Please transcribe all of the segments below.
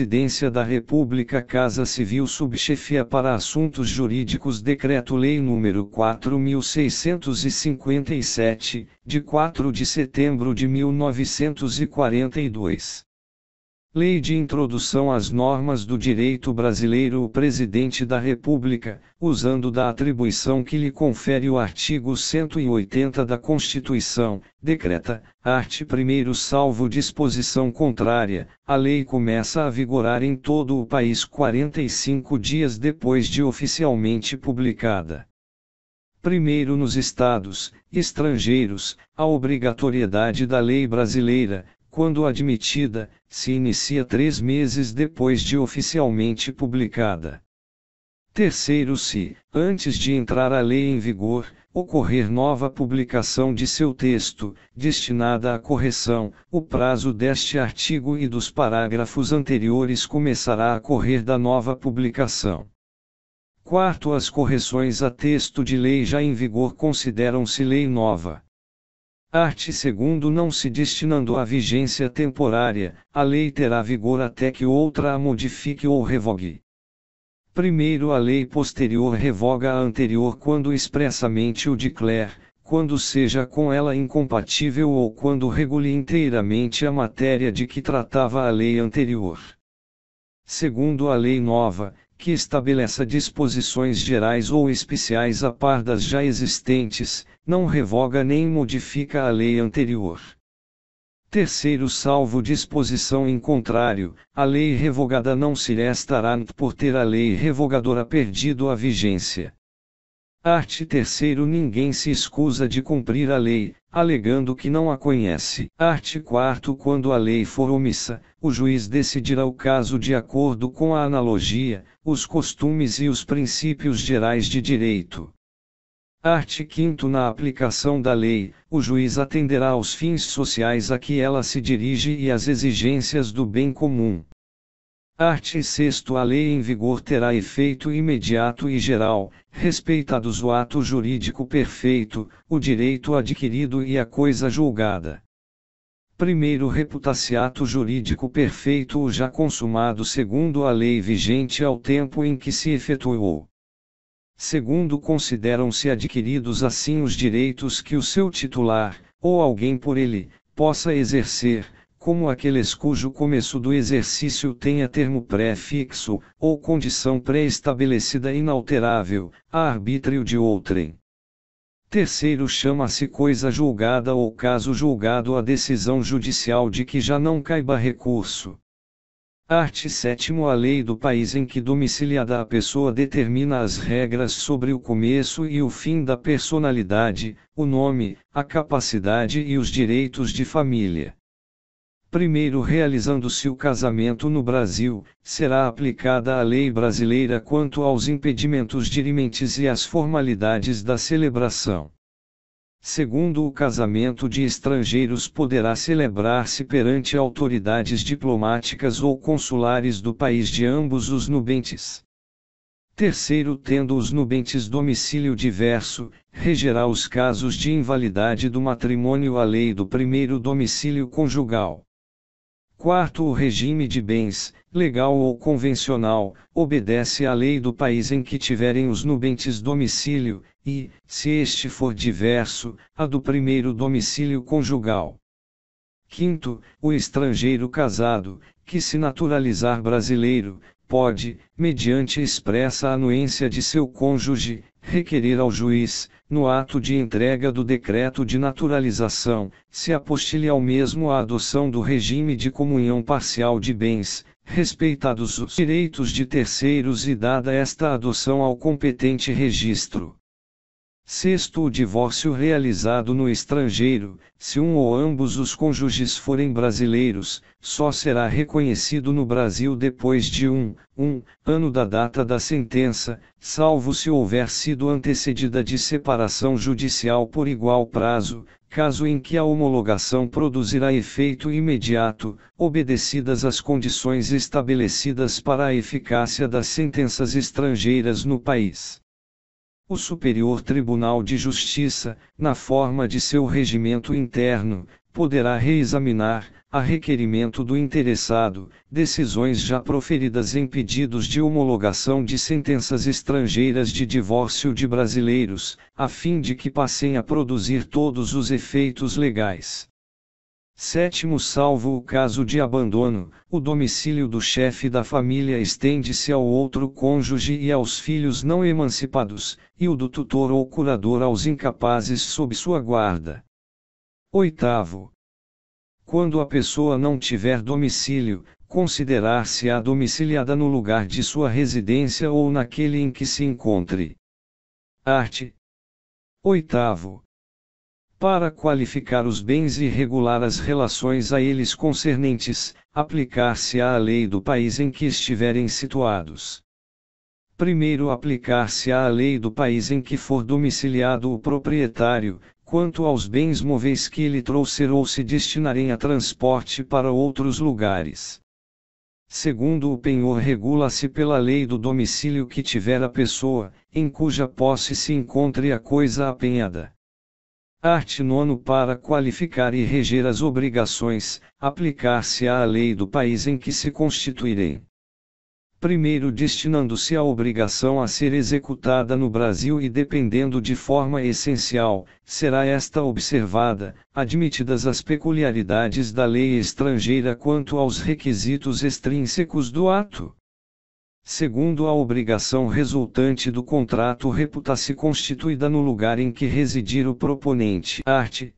Presidência da República Casa Civil Subchefia para Assuntos Jurídicos Decreto-Lei nº 4657, de 4 de setembro de 1942. Lei de Introdução às Normas do Direito Brasileiro O Presidente da República, usando da atribuição que lhe confere o artigo 180 da Constituição, decreta, art. 1 salvo disposição contrária, a lei começa a vigorar em todo o país 45 dias depois de oficialmente publicada. Primeiro nos estados estrangeiros, a obrigatoriedade da lei brasileira, quando admitida, se inicia três meses depois de oficialmente publicada. Terceiro, se, antes de entrar a lei em vigor, ocorrer nova publicação de seu texto, destinada à correção, o prazo deste artigo e dos parágrafos anteriores começará a correr da nova publicação. Quarto, as correções a texto de lei já em vigor consideram-se lei nova. Art. segundo não se destinando à vigência temporária, a lei terá vigor até que outra a modifique ou revogue. Primeiro a lei posterior revoga a anterior quando expressamente o declare, quando seja com ela incompatível ou quando regule inteiramente a matéria de que tratava a lei anterior. Segundo a lei nova, que estabeleça disposições gerais ou especiais a par das já existentes, não revoga nem modifica a lei anterior. Terceiro, salvo disposição em contrário, a lei revogada não se lhe estará por ter a lei revogadora perdido a vigência. Art. Terceiro Ninguém se escusa de cumprir a lei, alegando que não a conhece. Art. Quarto Quando a lei for omissa, o juiz decidirá o caso de acordo com a analogia, os costumes e os princípios gerais de direito. Art. 5 Na aplicação da lei, o juiz atenderá aos fins sociais a que ela se dirige e às exigências do bem comum. Art. 6 A lei em vigor terá efeito imediato e geral, respeitados o ato jurídico perfeito, o direito adquirido e a coisa julgada. Primeiro reputa-se ato jurídico perfeito o já consumado segundo a lei vigente ao tempo em que se efetuou. Segundo consideram-se adquiridos assim os direitos que o seu titular, ou alguém por ele, possa exercer, como aqueles cujo começo do exercício tenha termo pré-fixo, ou condição pré-estabelecida inalterável, a arbítrio de outrem. Terceiro chama-se coisa julgada ou caso julgado a decisão judicial de que já não caiba recurso. Art. 7 A lei do país em que domiciliada a pessoa determina as regras sobre o começo e o fim da personalidade, o nome, a capacidade e os direitos de família. Primeiro, realizando-se o casamento no Brasil, será aplicada a lei brasileira quanto aos impedimentos dirimentes e às formalidades da celebração. Segundo, o casamento de estrangeiros poderá celebrar-se perante autoridades diplomáticas ou consulares do país de ambos os nubentes. Terceiro, tendo os nubentes domicílio diverso, regerá os casos de invalidade do matrimônio a lei do primeiro domicílio conjugal. Quarto, o regime de bens, legal ou convencional, obedece à lei do país em que tiverem os nubentes domicílio, e, se este for diverso, a do primeiro domicílio conjugal. Quinto, o estrangeiro casado, que se naturalizar brasileiro, pode, mediante expressa anuência de seu cônjuge, requerer ao juiz, no ato de entrega do decreto de naturalização, se apostile ao mesmo a adoção do regime de comunhão parcial de bens, respeitados os direitos de terceiros e dada esta adoção ao competente registro. Sexto, o divórcio realizado no estrangeiro, se um ou ambos os cônjuges forem brasileiros, só será reconhecido no Brasil depois de um, um ano da data da sentença, salvo se houver sido antecedida de separação judicial por igual prazo, caso em que a homologação produzirá efeito imediato, obedecidas as condições estabelecidas para a eficácia das sentenças estrangeiras no país. O Superior Tribunal de Justiça, na forma de seu regimento interno, poderá reexaminar, a requerimento do interessado, decisões já proferidas em pedidos de homologação de sentenças estrangeiras de divórcio de brasileiros, a fim de que passem a produzir todos os efeitos legais. Sétimo, salvo o caso de abandono, o domicílio do chefe da família estende-se ao outro cônjuge e aos filhos não emancipados, e o do tutor ou curador aos incapazes sob sua guarda. Oitavo. Quando a pessoa não tiver domicílio, considerar-se-á domiciliada no lugar de sua residência ou naquele em que se encontre. Arte. Oitavo para qualificar os bens e regular as relações a eles concernentes, aplicar-se-á a lei do país em que estiverem situados. Primeiro aplicar-se-á a lei do país em que for domiciliado o proprietário, quanto aos bens móveis que ele trouxer ou se destinarem a transporte para outros lugares. Segundo o penhor regula-se pela lei do domicílio que tiver a pessoa, em cuja posse se encontre a coisa apenhada. Art 9 para qualificar e reger as obrigações, aplicar-se à lei do país em que se constituirem. Primeiro, destinando-se a obrigação a ser executada no Brasil e dependendo de forma essencial, será esta observada, admitidas as peculiaridades da lei estrangeira quanto aos requisitos extrínsecos do ato segundo a obrigação resultante do contrato reputa-se constituída no lugar em que residir o proponente. Arte.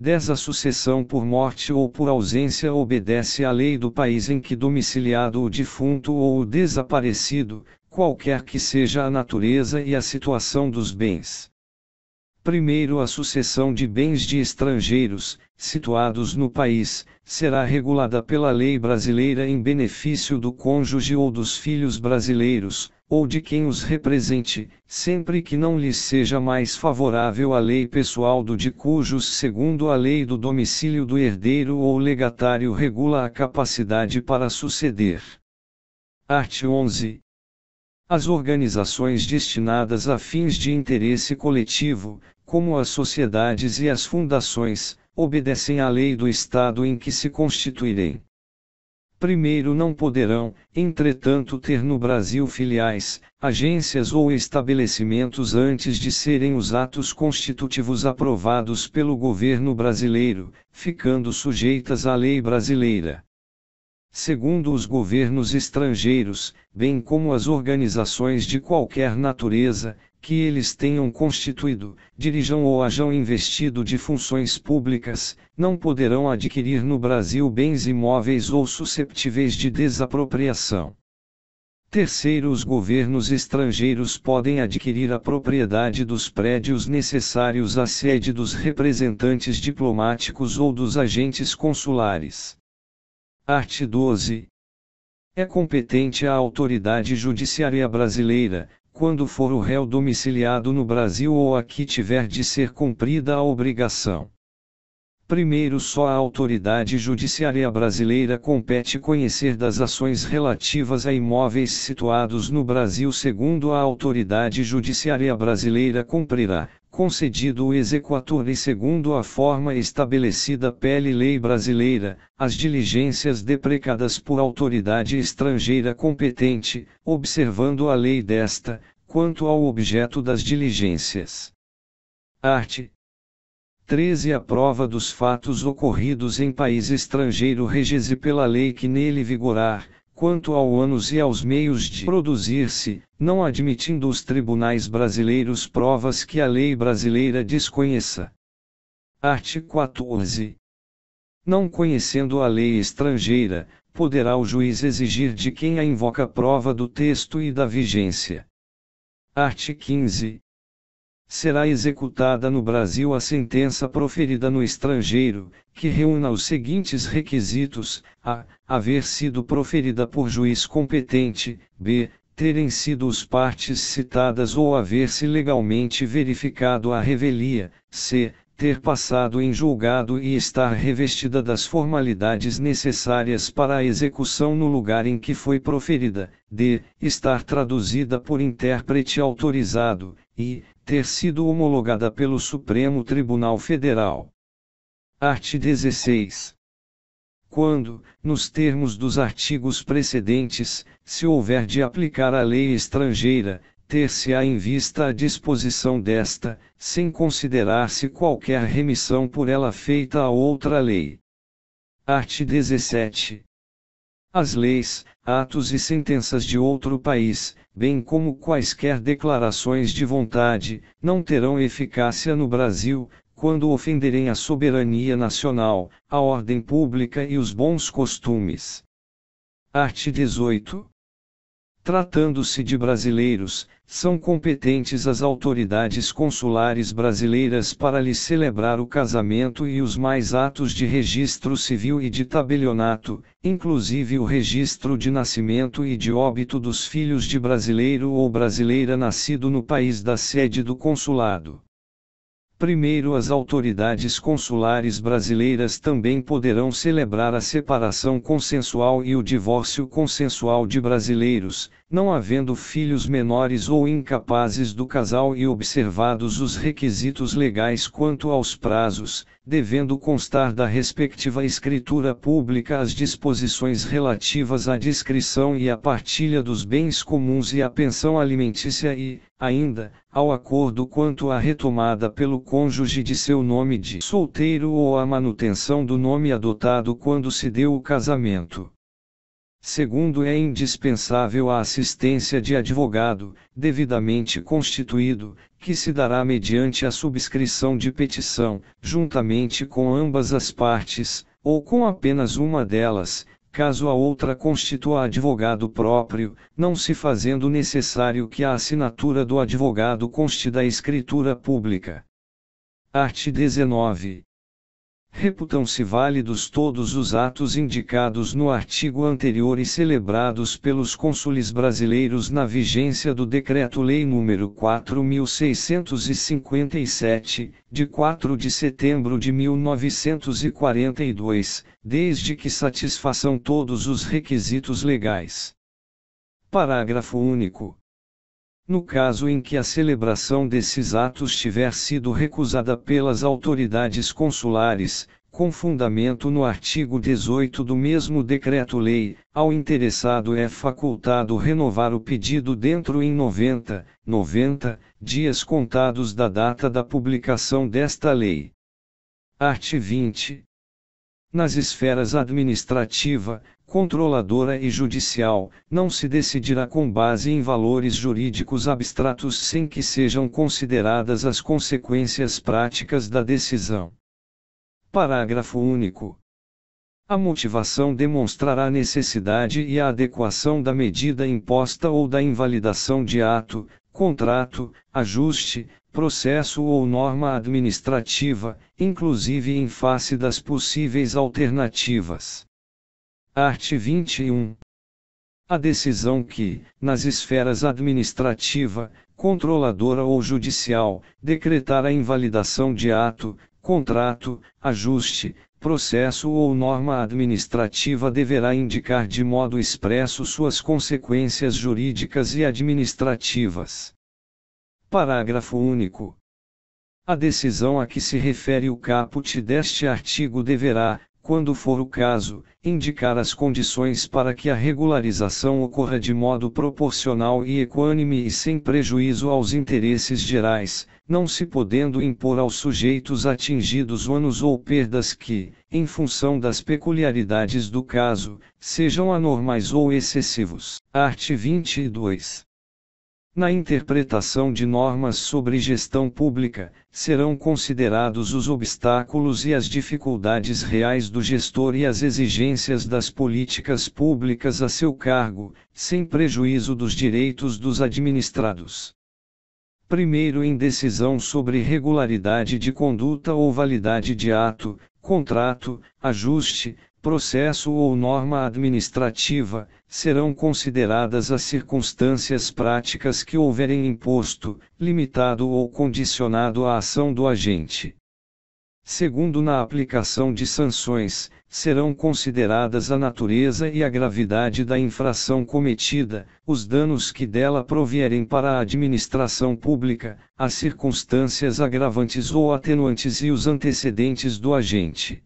10. A sucessão por morte ou por ausência obedece à lei do país em que domiciliado o defunto ou o desaparecido, qualquer que seja a natureza e a situação dos bens. Primeiro, a sucessão de bens de estrangeiros, situados no país, será regulada pela lei brasileira em benefício do cônjuge ou dos filhos brasileiros, ou de quem os represente, sempre que não lhes seja mais favorável a lei pessoal do de cujos, segundo a lei do domicílio do herdeiro ou legatário, regula a capacidade para suceder. Art. 11. As organizações destinadas a fins de interesse coletivo, como as sociedades e as fundações, obedecem à lei do Estado em que se constituírem. Primeiro, não poderão, entretanto, ter no Brasil filiais, agências ou estabelecimentos antes de serem os atos constitutivos aprovados pelo governo brasileiro, ficando sujeitas à lei brasileira. Segundo, os governos estrangeiros, bem como as organizações de qualquer natureza, que eles tenham constituído, dirijam ou hajam investido de funções públicas, não poderão adquirir no Brasil bens imóveis ou susceptíveis de desapropriação. Terceiro, os governos estrangeiros podem adquirir a propriedade dos prédios necessários à sede dos representantes diplomáticos ou dos agentes consulares. Art. 12. É competente a autoridade judiciária brasileira, quando for o réu domiciliado no Brasil ou aqui tiver de ser cumprida a obrigação Primeiro, só a autoridade judiciária brasileira compete conhecer das ações relativas a imóveis situados no Brasil. Segundo, a autoridade judiciária brasileira cumprirá, concedido o exequatur e segundo a forma estabelecida pela lei brasileira, as diligências deprecadas por autoridade estrangeira competente, observando a lei desta, quanto ao objeto das diligências. Art. 13 é A prova dos fatos ocorridos em país estrangeiro rege-se pela lei que nele vigorar, quanto ao anos e aos meios de produzir-se, não admitindo os tribunais brasileiros provas que a lei brasileira desconheça. Art. 14. Não conhecendo a lei estrangeira, poderá o juiz exigir de quem a invoca prova do texto e da vigência. Art. 15 será executada no Brasil a sentença proferida no estrangeiro, que reúna os seguintes requisitos: a. haver sido proferida por juiz competente, b. terem sido os partes citadas ou haver-se legalmente verificado a revelia, c ter passado em julgado e estar revestida das formalidades necessárias para a execução no lugar em que foi proferida, d. estar traduzida por intérprete autorizado, e ter sido homologada pelo Supremo Tribunal Federal. Art. 16. Quando, nos termos dos artigos precedentes, se houver de aplicar a lei estrangeira, ter-se-á em vista a disposição desta, sem considerar-se qualquer remissão por ela feita a outra lei. Art. 17. As leis, atos e sentenças de outro país, bem como quaisquer declarações de vontade, não terão eficácia no Brasil, quando ofenderem a soberania nacional, a ordem pública e os bons costumes. Art. 18. Tratando-se de brasileiros, são competentes as autoridades consulares brasileiras para lhe celebrar o casamento e os mais atos de registro civil e de tabelionato, inclusive o registro de nascimento e de óbito dos filhos de brasileiro ou brasileira nascido no país da sede do consulado. Primeiro, as autoridades consulares brasileiras também poderão celebrar a separação consensual e o divórcio consensual de brasileiros, não havendo filhos menores ou incapazes do casal e observados os requisitos legais quanto aos prazos, devendo constar da respectiva escritura pública as disposições relativas à descrição e à partilha dos bens comuns e à pensão alimentícia e, ainda, ao acordo quanto à retomada pelo cônjuge de seu nome de solteiro ou à manutenção do nome adotado quando se deu o casamento. Segundo, é indispensável a assistência de advogado, devidamente constituído, que se dará mediante a subscrição de petição, juntamente com ambas as partes, ou com apenas uma delas, caso a outra constitua advogado próprio, não se fazendo necessário que a assinatura do advogado conste da escritura pública. Art. 19 reputam-se válidos todos os atos indicados no artigo anterior e celebrados pelos cônsules brasileiros na vigência do Decreto-Lei nº 4657, de 4 de setembro de 1942, desde que satisfaçam todos os requisitos legais. Parágrafo único no caso em que a celebração desses atos tiver sido recusada pelas autoridades consulares, com fundamento no artigo 18 do mesmo decreto-lei, ao interessado é facultado renovar o pedido dentro em 90, 90 dias contados da data da publicação desta lei. Art. 20. Nas esferas administrativa, controladora e judicial, não se decidirá com base em valores jurídicos abstratos sem que sejam consideradas as consequências práticas da decisão. Parágrafo único. A motivação demonstrará a necessidade e a adequação da medida imposta ou da invalidação de ato, contrato, ajuste, processo ou norma administrativa, inclusive em face das possíveis alternativas. Art. 21. A decisão que, nas esferas administrativa, controladora ou judicial, decretar a invalidação de ato, contrato, ajuste, processo ou norma administrativa deverá indicar de modo expresso suas consequências jurídicas e administrativas. Parágrafo único. A decisão a que se refere o caput deste artigo deverá, quando for o caso, indicar as condições para que a regularização ocorra de modo proporcional e equânime e sem prejuízo aos interesses gerais, não se podendo impor aos sujeitos atingidos ônus ou perdas que, em função das peculiaridades do caso, sejam anormais ou excessivos. Art. 22. Na interpretação de normas sobre gestão pública, serão considerados os obstáculos e as dificuldades reais do gestor e as exigências das políticas públicas a seu cargo, sem prejuízo dos direitos dos administrados. Primeiro, em decisão sobre regularidade de conduta ou validade de ato, contrato, ajuste, processo ou norma administrativa, serão consideradas as circunstâncias práticas que houverem imposto, limitado ou condicionado a ação do agente. Segundo na aplicação de sanções, serão consideradas a natureza e a gravidade da infração cometida, os danos que dela provierem para a administração pública, as circunstâncias agravantes ou atenuantes e os antecedentes do agente.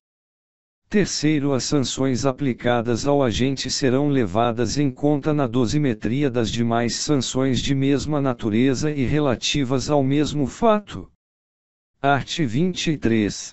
Terceiro, as sanções aplicadas ao agente serão levadas em conta na dosimetria das demais sanções de mesma natureza e relativas ao mesmo fato. Art. 23.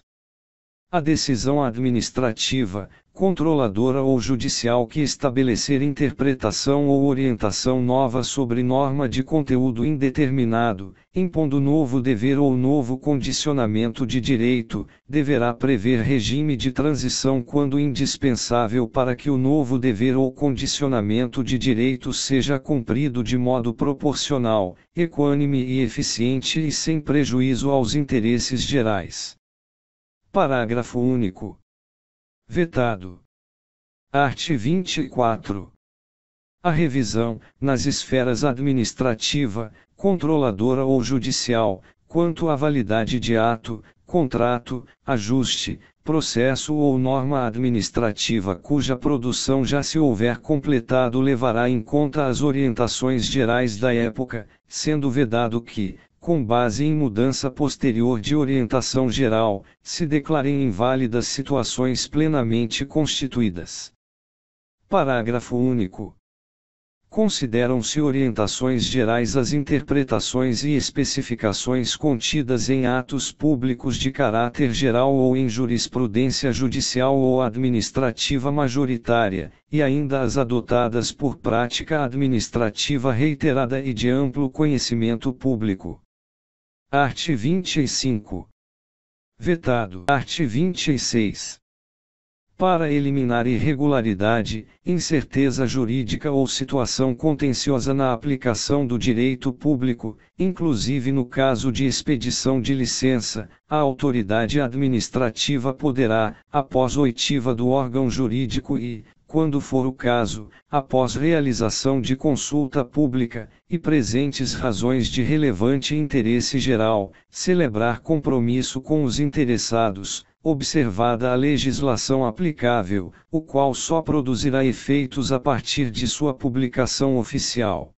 A decisão administrativa, controladora ou judicial que estabelecer interpretação ou orientação nova sobre norma de conteúdo indeterminado, impondo novo dever ou novo condicionamento de direito, deverá prever regime de transição quando indispensável para que o novo dever ou condicionamento de direito seja cumprido de modo proporcional, equânime e eficiente e sem prejuízo aos interesses gerais. Parágrafo único vetado. Art. 24. A revisão, nas esferas administrativa, controladora ou judicial, quanto à validade de ato, contrato, ajuste, processo ou norma administrativa cuja produção já se houver completado levará em conta as orientações gerais da época, sendo vedado que, com base em mudança posterior de orientação geral, se declarem inválidas situações plenamente constituídas. Parágrafo único. Consideram-se orientações gerais as interpretações e especificações contidas em atos públicos de caráter geral ou em jurisprudência judicial ou administrativa majoritária, e ainda as adotadas por prática administrativa reiterada e de amplo conhecimento público. Art. 25. Vetado. Art. 26. Para eliminar irregularidade, incerteza jurídica ou situação contenciosa na aplicação do direito público, inclusive no caso de expedição de licença, a autoridade administrativa poderá, após oitiva do órgão jurídico e, quando for o caso, após realização de consulta pública, e presentes razões de relevante interesse geral, celebrar compromisso com os interessados, observada a legislação aplicável, o qual só produzirá efeitos a partir de sua publicação oficial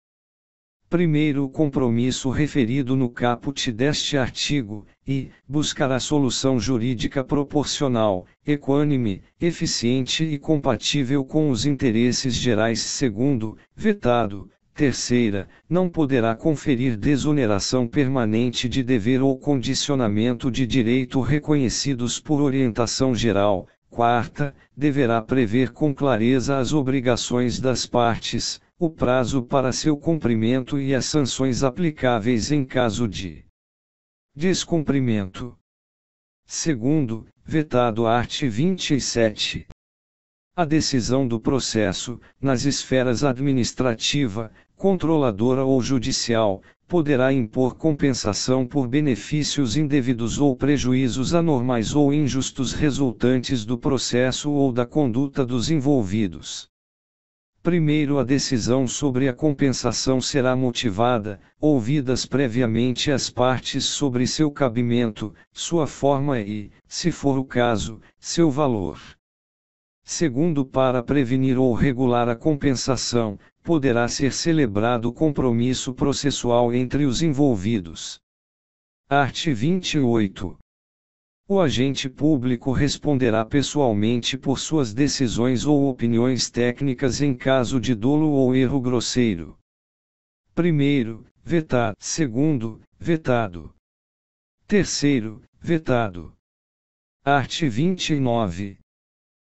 primeiro compromisso referido no caput deste artigo, e buscar a solução jurídica proporcional, equânime, eficiente e compatível com os interesses gerais. Segundo, vetado. Terceira, não poderá conferir desoneração permanente de dever ou condicionamento de direito reconhecidos por orientação geral. Quarta, deverá prever com clareza as obrigações das partes o prazo para seu cumprimento e as sanções aplicáveis em caso de descumprimento. Segundo, vetado art. 27. A decisão do processo, nas esferas administrativa, controladora ou judicial, poderá impor compensação por benefícios indevidos ou prejuízos anormais ou injustos resultantes do processo ou da conduta dos envolvidos. Primeiro, a decisão sobre a compensação será motivada, ouvidas previamente as partes sobre seu cabimento, sua forma e, se for o caso, seu valor. Segundo, para prevenir ou regular a compensação, poderá ser celebrado compromisso processual entre os envolvidos. Art. 28. O agente público responderá pessoalmente por suas decisões ou opiniões técnicas em caso de dolo ou erro grosseiro. Primeiro, vetado. Segundo, vetado. Terceiro, vetado. Art. 29.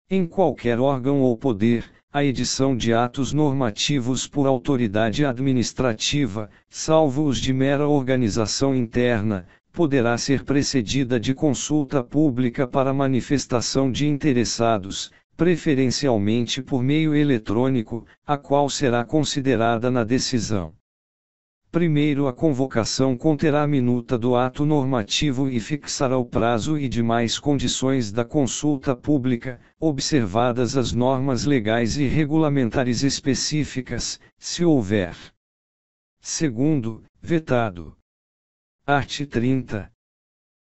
Em qualquer órgão ou poder, a edição de atos normativos por autoridade administrativa, salvo os de mera organização interna, poderá ser precedida de consulta pública para manifestação de interessados, preferencialmente por meio eletrônico, a qual será considerada na decisão. Primeiro, a convocação conterá a minuta do ato normativo e fixará o prazo e demais condições da consulta pública, observadas as normas legais e regulamentares específicas, se houver. Segundo, vetado Art. 30.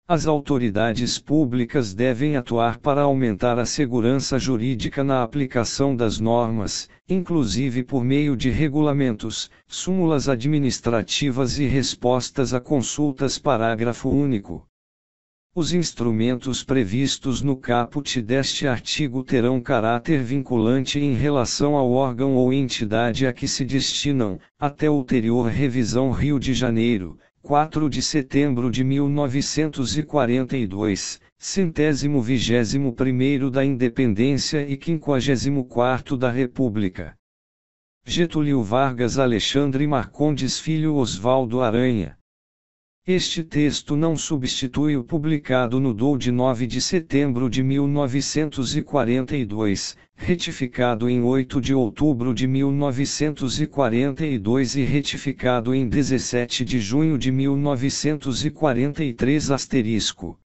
As autoridades públicas devem atuar para aumentar a segurança jurídica na aplicação das normas, inclusive por meio de regulamentos, súmulas administrativas e respostas a consultas. Parágrafo único. Os instrumentos previstos no caput deste artigo terão caráter vinculante em relação ao órgão ou entidade a que se destinam, até ulterior revisão Rio de Janeiro, 4 de setembro de 1942, centésimo vigésimo primeiro da Independência e quinquagésimo quarto da República. Getúlio Vargas Alexandre Marcondes Filho Oswaldo Aranha. Este texto não substitui o publicado no DOU de 9 de setembro de 1942, retificado em 8 de outubro de 1942 e retificado em 17 de junho de 1943 asterisco.